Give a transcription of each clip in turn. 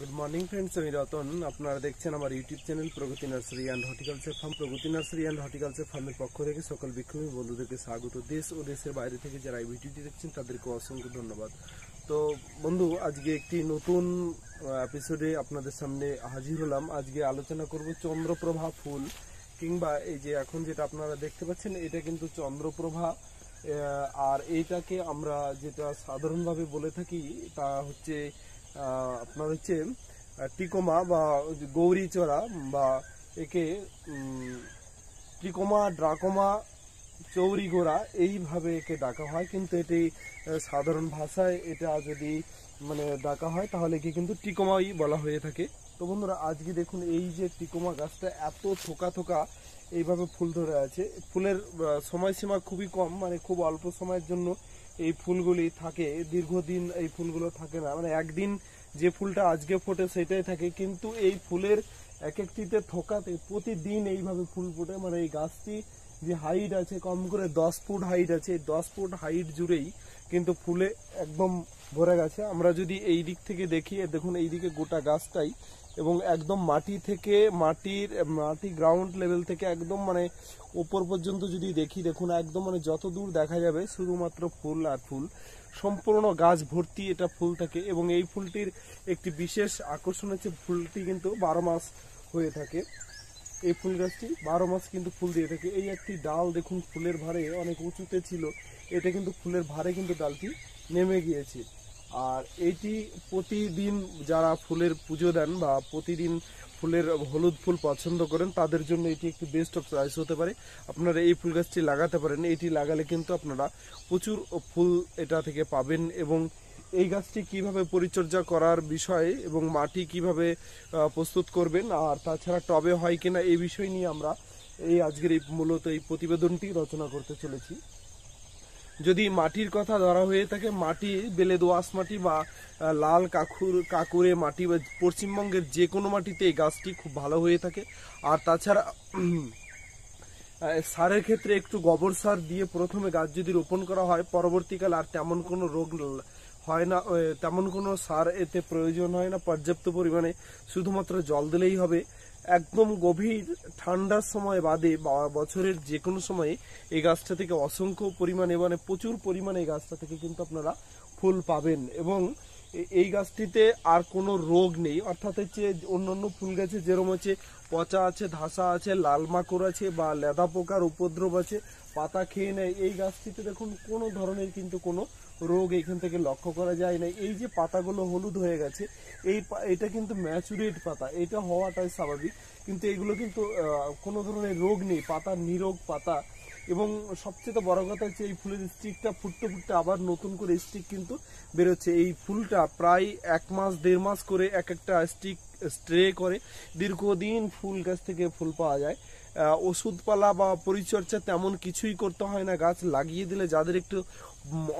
good morning friends আমি রতন আপনারা দেখছেন আমার YouTube channel Pragati nursery and horticulture farm Pragati nursery and horticulture ফার্মের পক্ষ থেকে সকল বিক্ষোভী বন্ধুদেরকে স্বাগত দেশ ও দেশের বাইরে থেকে যারা এই ভিডিওটি দেখছেন তাদেরকে অসংখ্য ধন্যবাদ তো বন্ধু আজকে একটি নতুন এপিসোডে আপনাদের সামনে হাজির হলাম আজকে আলোচনা করব চন্দ্রপ্রভা ফুল কিংবা এই যে এখন যেটা আপনারা দেখতে পাচ্ছেন এটা কিন্তু চন্দ্রপ্রভা আর এইটাকে আমরা যেটা সাধারণভাবে বলে থাকি তা হচ্ছে আপনার হচ্ছে টিকোমা বা গৌরী বা একে টিকোমা ড্রাকোমা চৌরি গোড়া এইভাবে একে ডাকা হয় কিন্তু এটি সাধারণ ভাষায় এটা যদি মানে ডাকা হয় তাহলে কি কিন্তু টিকোমাই বলা হয়ে থাকে তো বন্ধুরা আজকে দেখুন এই যে টিকোমা গাছটা এত থোকা থোকা এইভাবে ফুল ধরে আছে ফুলের সময়সীমা খুবই কম মানে খুব অল্প সময়ের জন্য এই ফুলগুলি থাকে দীর্ঘদিন এই ফুলগুলো থাকে না মানে একদিন যে ফুলটা আজকে ফোটে সেটাই থাকে কিন্তু এই ফুলের এক একটিতে থোকাতে প্রতিদিন এইভাবে ফুল ফোটে মানে এই গাছটি যে হাইট আছে কম করে দশ ফুট হাইট আছে এই দশ ফুট হাইট জুড়েই কিন্তু ফুলে একদম ভরে গেছে আমরা যদি এই দিক থেকে দেখি দেখুন এইদিকে গোটা গাছটাই এবং একদম মাটি থেকে মাটির মাটি গ্রাউন্ড লেভেল থেকে একদম মানে ওপর পর্যন্ত যদি দেখি দেখুন একদম মানে যত দূর দেখা যাবে শুধুমাত্র ফুল আর ফুল সম্পূর্ণ গাছ ভর্তি এটা ফুল থাকে এবং এই ফুলটির একটি বিশেষ আকর্ষণ হচ্ছে ফুলটি কিন্তু বারো মাস হয়ে থাকে এই ফুল গাছটি বারো মাস কিন্তু ফুল দিয়ে থাকে এই একটি ডাল দেখুন ফুলের ভারে অনেক উঁচুতে ছিল এটা কিন্তু ফুলের ভারে কিন্তু ডালটি নেমে গিয়েছে আর এটি প্রতিদিন যারা ফুলের পুজো দেন বা প্রতিদিন ফুলের হলুদ ফুল পছন্দ করেন তাদের জন্য এটি একটি বেস্ট অফ চয়েস হতে পারে আপনারা এই ফুল গাছটি লাগাতে পারেন এটি লাগালে কিন্তু আপনারা প্রচুর ফুল এটা থেকে পাবেন এবং এই গাছটি কিভাবে পরিচর্যা করার বিষয়ে এবং মাটি কিভাবে প্রস্তুত করবেন আর তাছাড়া টবে হয় কিনা এই বিষয় নিয়ে আমরা এই আজকের এই মূলত এই প্রতিবেদনটি রচনা করতে চলেছি যদি মাটির কথা ধরা হয়ে থাকে মাটি বেলে দোয়াশ মাটি বা লাল কাকুর কাকুরে মাটি বা পশ্চিমবঙ্গের যে কোনো মাটিতে এই গাছটি খুব ভালো হয়ে থাকে আর তাছাড়া সারের ক্ষেত্রে একটু গোবর সার দিয়ে প্রথমে গাছ যদি রোপণ করা হয় পরবর্তীকালে আর তেমন কোনো রোগ হয় না তেমন কোনো সার এতে প্রয়োজন হয় না পর্যাপ্ত পরিমাণে শুধুমাত্র জল দিলেই হবে একদম গভীর ঠান্ডার সময় বাদে বা বছরের যে কোনো সময়ে এই গাছটা থেকে অসংখ্য পরিমাণে মানে প্রচুর পরিমাণে এই গাছটা থেকে কিন্তু আপনারা ফুল পাবেন এবং এই গাছটিতে আর কোনো রোগ নেই অর্থাৎ হচ্ছে অন্য অন্য ফুল গাছে যেরকম হচ্ছে পচা আছে ধাসা আছে লাল মাকড় আছে বা লেদা পোকার উপদ্রব আছে পাতা খেয়ে নেয় এই গাছটিতে দেখুন কোনো ধরনের কিন্তু কোনো রোগ এখান থেকে লক্ষ্য করা যায় না এই যে পাতাগুলো হলুদ হয়ে গেছে এই এটা কিন্তু ম্যাচুরেট পাতা এটা হওয়াটাই স্বাভাবিক কিন্তু এগুলো কিন্তু কোনো ধরনের রোগ নেই পাতা নিরোগ পাতা এবং সবচেয়ে বড় কথা হচ্ছে এই ফুলের স্টিকটা ফুটতে ফুটতে আবার নতুন করে স্টিক কিন্তু বেরোচ্ছে এই ফুলটা প্রায় এক মাস দেড় মাস করে এক একটা স্টিক স্ট্রে করে দীর্ঘদিন ফুল গাছ থেকে ফুল পাওয়া যায় ওষুধপালা বা পরিচর্যা তেমন কিছুই করতে হয় না গাছ লাগিয়ে দিলে যাদের একটু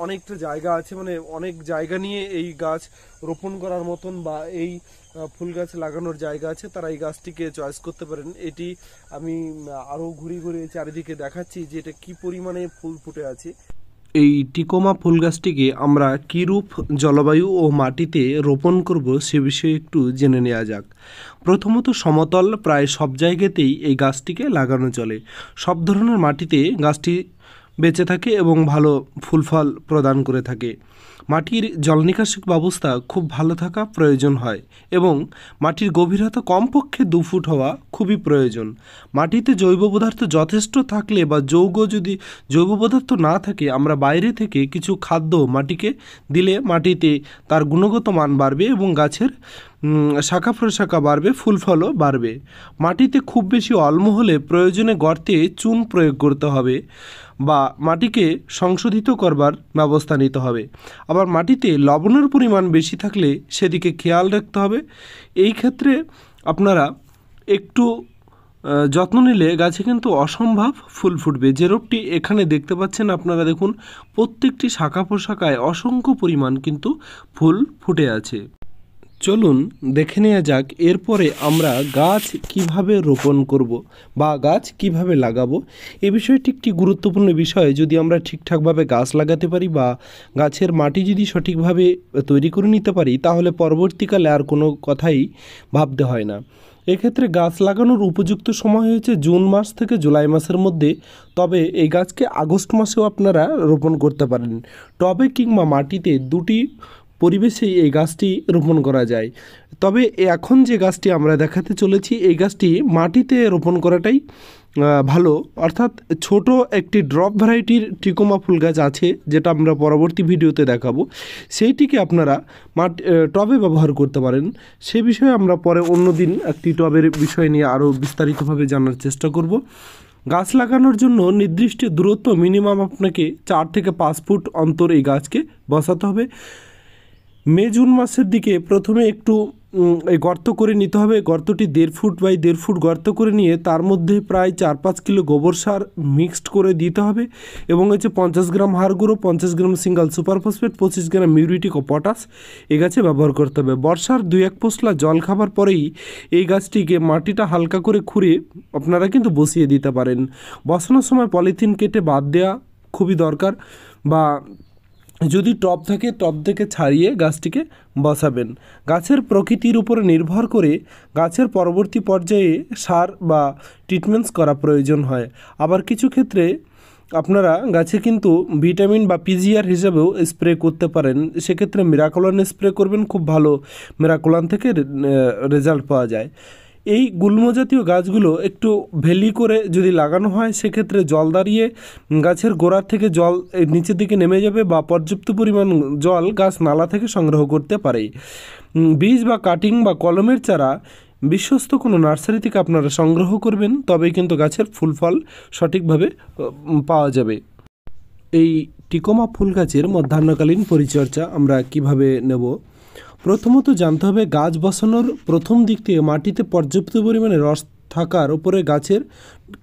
অনেকটা জায়গা আছে মানে অনেক জায়গা নিয়ে এই গাছ রোপণ করার মতন বা এই ফুল গাছ লাগানোর জায়গা আছে তারা এই গাছটিকে চয়েস করতে পারেন এটি আমি আরও ঘুরে ঘুরে চারিদিকে দেখাচ্ছি যে এটা কি পরিমাণে ফুল ফুটে আছে এই টিকোমা ফুল গাছটিকে আমরা কীরূপ জলবায়ু ও মাটিতে রোপণ করব সে বিষয়ে একটু জেনে নেওয়া যাক প্রথমত সমতল প্রায় সব জায়গাতেই এই গাছটিকে লাগানো চলে সব ধরনের মাটিতে গাছটি বেঁচে থাকে এবং ভালো ফুল ফল প্রদান করে থাকে মাটির জলনিকাশিক ব্যবস্থা খুব ভালো থাকা প্রয়োজন হয় এবং মাটির গভীরতা কমপক্ষে দু ফুট হওয়া খুবই প্রয়োজন মাটিতে জৈব পদার্থ যথেষ্ট থাকলে বা যৌগ যদি জৈব পদার্থ না থাকে আমরা বাইরে থেকে কিছু খাদ্য মাটিকে দিলে মাটিতে তার গুণগত মান বাড়বে এবং গাছের শাখা প্রশাখা বাড়বে ফুল ফলও বাড়বে মাটিতে খুব বেশি অল্ম হলে প্রয়োজনে গর্তে চুন প্রয়োগ করতে হবে বা মাটিকে সংশোধিত করবার ব্যবস্থা নিতে হবে আবার মাটিতে লবণের পরিমাণ বেশি থাকলে সেদিকে খেয়াল রাখতে হবে এই ক্ষেত্রে আপনারা একটু যত্ন নিলে গাছে কিন্তু অসম্ভব ফুল ফুটবে যে রোগটি এখানে দেখতে পাচ্ছেন আপনারা দেখুন প্রত্যেকটি শাখা পোশাকায় অসংখ্য পরিমাণ কিন্তু ফুল ফুটে আছে চলুন দেখে নেওয়া যাক এরপরে আমরা গাছ কিভাবে রোপণ করব বা গাছ কিভাবে লাগাবো এ বিষয়টি একটি গুরুত্বপূর্ণ বিষয় যদি আমরা ঠিকঠাকভাবে গাছ লাগাতে পারি বা গাছের মাটি যদি সঠিকভাবে তৈরি করে নিতে পারি তাহলে পরবর্তীকালে আর কোনো কথাই ভাবতে হয় না এক্ষেত্রে গাছ লাগানোর উপযুক্ত সময় হয়েছে জুন মাস থেকে জুলাই মাসের মধ্যে তবে এই গাছকে আগস্ট মাসেও আপনারা রোপণ করতে পারেন টবে কিংবা মাটিতে দুটি পরিবেশেই এই গাছটি রোপণ করা যায় তবে এখন যে গাছটি আমরা দেখাতে চলেছি এই গাছটি মাটিতে রোপণ করাটাই ভালো অর্থাৎ ছোট একটি ড্রপ ভ্যারাইটির ট্রিকোমা ফুল গাছ আছে যেটা আমরা পরবর্তী ভিডিওতে দেখাবো সেইটিকে আপনারা মাট টবে ব্যবহার করতে পারেন সে বিষয়ে আমরা পরে অন্য দিন একটি টবের বিষয় নিয়ে আরও বিস্তারিতভাবে জানার চেষ্টা করব গাছ লাগানোর জন্য নির্দিষ্ট দূরত্ব মিনিমাম আপনাকে চার থেকে পাঁচ ফুট অন্তর এই গাছকে বসাতে হবে মে জুন মাসের দিকে প্রথমে একটু এই গর্ত করে নিতে হবে গর্তটি দেড় ফুট বাই দেড় ফুট গর্ত করে নিয়ে তার মধ্যে প্রায় চার পাঁচ কিলো গোবর সার মিক্সড করে দিতে হবে এবং হচ্ছে পঞ্চাশ গ্রাম হাড় গুঁড়ো পঞ্চাশ গ্রাম সিঙ্গাল সুপার ফসফেট পঁচিশ গ্রাম মিউরিটিক ও পটাশ এই গাছে ব্যবহার করতে হবে বর্ষার দুই এক পশলা জল খাবার পরেই এই গাছটিকে মাটিটা হালকা করে খুঁড়ে আপনারা কিন্তু বসিয়ে দিতে পারেন বসানোর সময় পলিথিন কেটে বাদ দেওয়া খুবই দরকার বা যদি টপ থাকে টপ থেকে ছাড়িয়ে গাছটিকে বসাবেন গাছের প্রকৃতির উপর নির্ভর করে গাছের পরবর্তী পর্যায়ে সার বা ট্রিটমেন্টস করা প্রয়োজন হয় আবার কিছু ক্ষেত্রে আপনারা গাছে কিন্তু ভিটামিন বা পিজিআর হিসাবেও স্প্রে করতে পারেন সেক্ষেত্রে মিরাকোলান স্প্রে করবেন খুব ভালো মেরাকোলান থেকে রেজাল্ট পাওয়া যায় এই গুল্মজাতীয় গাছগুলো একটু ভেলি করে যদি লাগানো হয় সেক্ষেত্রে জল দাঁড়িয়ে গাছের গোড়ার থেকে জল নিচের দিকে নেমে যাবে বা পর্যাপ্ত পরিমাণ জল গাছ নালা থেকে সংগ্রহ করতে পারে বীজ বা কাটিং বা কলমের চারা বিশ্বস্ত কোনো নার্সারি থেকে আপনারা সংগ্রহ করবেন তবেই কিন্তু গাছের ফুল ফল সঠিকভাবে পাওয়া যাবে এই টিকোমা ফুল গাছের মধ্যাহ্নকালীন পরিচর্যা আমরা কিভাবে নেব প্রথমত জানতে হবে গাছ বসানোর প্রথম দিক থেকে মাটিতে পর্যাপ্ত পরিমাণে রস থাকার উপরে গাছের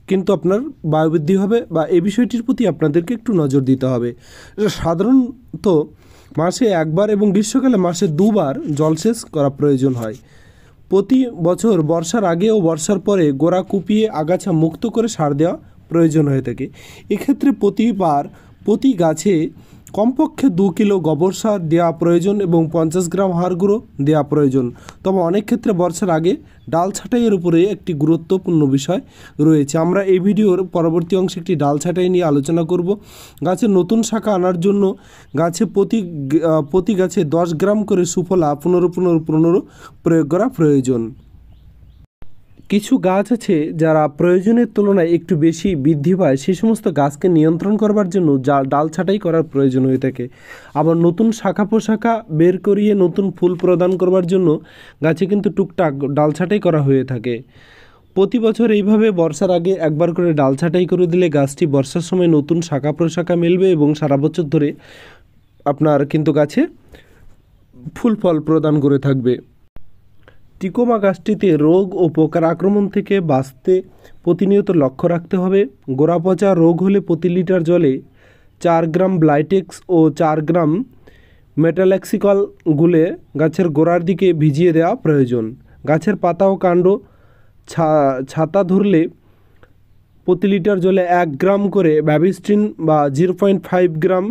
কিন্তু আপনার বায়ুবৃদ্ধি হবে বা এই বিষয়টির প্রতি আপনাদেরকে একটু নজর দিতে হবে সাধারণত মাসে একবার এবং গ্রীষ্মকালে মাসে দুবার জলসেচ করা প্রয়োজন হয় প্রতি বছর বর্ষার আগে ও বর্ষার পরে গোড়া কুপিয়ে আগাছা মুক্ত করে সার দেওয়া প্রয়োজন হয়ে থাকে এক্ষেত্রে প্রতিবার প্রতি গাছে কমপক্ষে দু কিলো গোবর সার দেওয়া প্রয়োজন এবং পঞ্চাশ গ্রাম হাড় গুঁড়ো দেওয়া প্রয়োজন তবে অনেক ক্ষেত্রে বর্ষার আগে ডাল ছাঁটাইয়ের উপরে একটি গুরুত্বপূর্ণ বিষয় রয়েছে আমরা এই ভিডিওর পরবর্তী অংশে একটি ডাল ছাঁটাই নিয়ে আলোচনা করব গাছে নতুন শাখা আনার জন্য গাছে প্রতি প্রতি গাছে দশ গ্রাম করে সুফলা পনেরো পুনর পনেরো প্রয়োগ করা প্রয়োজন কিছু গাছ আছে যারা প্রয়োজনের তুলনায় একটু বেশি বৃদ্ধি পায় সে সমস্ত গাছকে নিয়ন্ত্রণ করবার জন্য যা ডাল ছাঁটাই করার প্রয়োজন হয়ে থাকে আবার নতুন শাখা পোশাখা বের করিয়ে নতুন ফুল প্রদান করবার জন্য গাছে কিন্তু টুকটাক ডাল ছাঁটাই করা হয়ে থাকে প্রতি বছর এইভাবে বর্ষার আগে একবার করে ডাল ছাঁটাই করে দিলে গাছটি বর্ষার সময় নতুন শাখা প্রশাখা মেলবে এবং সারা বছর ধরে আপনার কিন্তু গাছে ফুল ফল প্রদান করে থাকবে স্টিকোমা গাছটিতে রোগ ও পোকার আক্রমণ থেকে বাঁচতে প্রতিনিয়ত লক্ষ্য রাখতে হবে গোড়াপচা রোগ হলে প্রতি লিটার জলে চার গ্রাম ব্লাইটেক্স ও চার গ্রাম মেটালেক্সিকল গুলে গাছের গোড়ার দিকে ভিজিয়ে দেওয়া প্রয়োজন গাছের পাতা ও কাণ্ড ছাতা ধরলে প্রতি লিটার জলে এক গ্রাম করে ব্যাবিস্টিন বা zero point five gram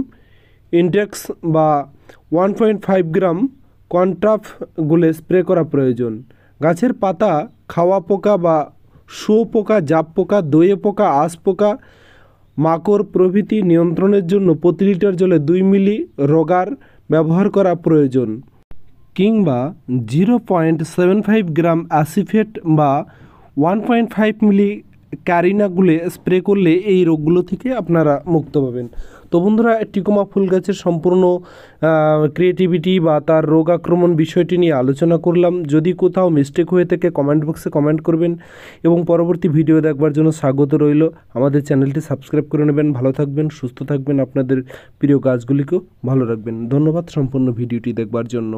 index বা ওয়ান পয়েন্ট ফাইভ গ্রাম কন্ট্রাফগুলো স্প্রে করা প্রয়োজন গাছের পাতা খাওয়া পোকা বা শুয়োপোকা জাপ পোকা দইয়ে পোকা আঁশ পোকা মাকড় প্রভৃতি নিয়ন্ত্রণের জন্য প্রতি লিটার জলে দুই মিলি রোগার ব্যবহার করা প্রয়োজন কিংবা zero point seven five gram acephate বা ওয়ান পয়েন্ট ফাইভ মিলি ক্যারিনাগুলে স্প্রে করলে এই রোগগুলো থেকে আপনারা মুক্ত পাবেন তো বন্ধুরা টিকোমা ফুল গাছের সম্পূর্ণ ক্রিয়েটিভিটি বা তার রোগ আক্রমণ বিষয়টি নিয়ে আলোচনা করলাম যদি কোথাও মিস্টেক হয়ে থাকে কমেন্ট বক্সে কমেন্ট করবেন এবং পরবর্তী ভিডিও দেখবার জন্য স্বাগত রইল আমাদের চ্যানেলটি সাবস্ক্রাইব করে নেবেন ভালো থাকবেন সুস্থ থাকবেন আপনাদের প্রিয় গাছগুলিকেও ভালো রাখবেন ধন্যবাদ সম্পূর্ণ ভিডিওটি দেখবার জন্য